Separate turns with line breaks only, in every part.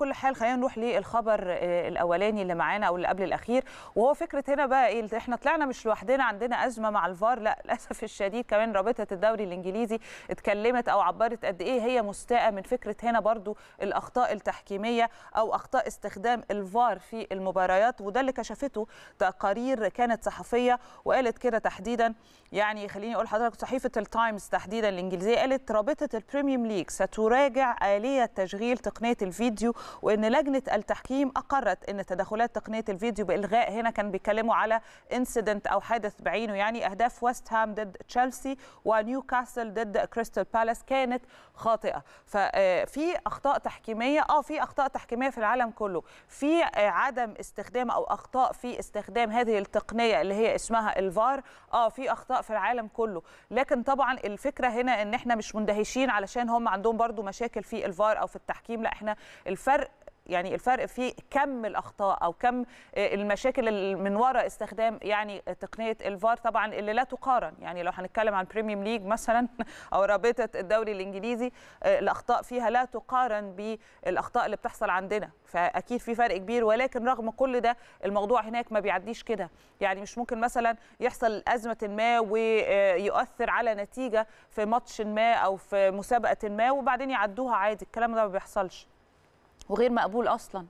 كل حال خلينا نروح للخبر آه، الاولاني اللي معانا او اللي قبل الاخير وهو فكره هنا بقى ايه احنا طلعنا مش لوحدنا عندنا ازمه مع الفار لا للاسف الشديد كمان رابطه الدوري الانجليزي اتكلمت او عبرت قد ايه هي مستاءه من فكره هنا برضو الاخطاء التحكيميه او اخطاء استخدام الفار في المباريات وده اللي كشفته تقارير كانت صحفيه وقالت كده تحديدا يعني خليني اقول لحضرتك صحيفه التايمز تحديدا الانجليزيه قالت رابطه البريميوم ليج ستراجع اليه تشغيل تقنيه الفيديو وان لجنه التحكيم اقرت ان تدخلات تقنيه الفيديو بالغاء هنا كان بيتكلموا على انسيدنت او حادث بعينه يعني اهداف ويست هام ضد تشيلسي ونيوكاسل ضد كريستال بالاس كانت خاطئه ففي آه، اخطاء تحكيميه اه في اخطاء تحكيميه في العالم كله في آه، عدم استخدام او اخطاء في استخدام هذه التقنيه اللي هي اسمها الفار اه في اخطاء في العالم كله لكن طبعا الفكره هنا ان احنا مش مندهشين علشان هم عندهم برضو مشاكل في الفار او في التحكيم لا احنا الفرق يعني الفرق في كم الاخطاء او كم آه، المشاكل من وراء استخدام يعني تقنيه الفار طبعا اللي لا تقارن يعني لو هنتكلم عن بريميوم ليج مثلا او رابطه الدوري الانجليزي آه، الاخطاء فيها لا تقارن بالاخطاء اللي بتحصل عندنا فاكيد في فرق كبير ولكن رغم كل ده الموضوع هناك ما بيعديش كده يعني مش ممكن مثلا يحصل ازمه ما ويؤثر آه، على نتيجه في ماتش ما او في مسابقه ما وبعدين يعدوها عادي الكلام ده ما بيحصلش وغير مقبول اصلا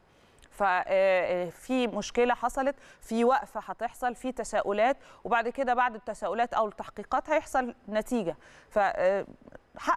ففي آه، آه، مشكله حصلت في وقفه هتحصل في تساؤلات وبعد كده بعد التساؤلات او التحقيقات هيحصل نتيجه فحق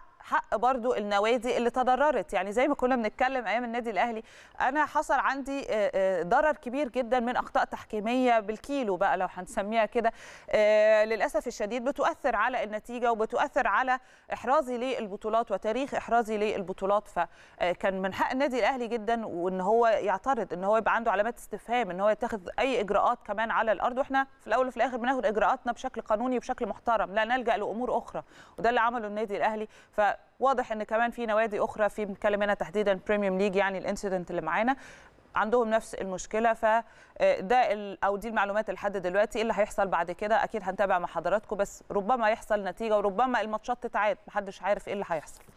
آه، حق برضو النوادي اللي تضررت يعني زي ما كنا بنتكلم ايام النادي الاهلي انا حصل عندي آه، آه، ضرر كبير جدا من اخطاء تحكيميه بالكيلو بقى لو هنسميها كده آه، للاسف الشديد بتؤثر على النتيجه وبتؤثر على احرازي للبطولات وتاريخ احرازي للبطولات فكان من حق النادي الاهلي جدا وان هو يعترض ان هو يبقى عنده علامات استفهام ان هو يتخذ اي اجراءات كمان على الارض واحنا في الاول وفي الاخر بناخد اجراءاتنا بشكل قانوني وبشكل محترم لا نلجا لامور اخرى وده اللي عمله النادي الاهلي ف واضح ان كمان في نوادي اخرى في بنتكلم هنا تحديدا بريميوم ليج يعني الانسيدنت اللي معانا عندهم نفس المشكله فده آه، او دي المعلومات لحد دلوقتي إيه اللي هيحصل بعد كده اكيد هنتابع مع حضراتكم بس ربما يحصل نتيجه وربما الماتشات تتعاد محدش عارف ايه اللي هيحصل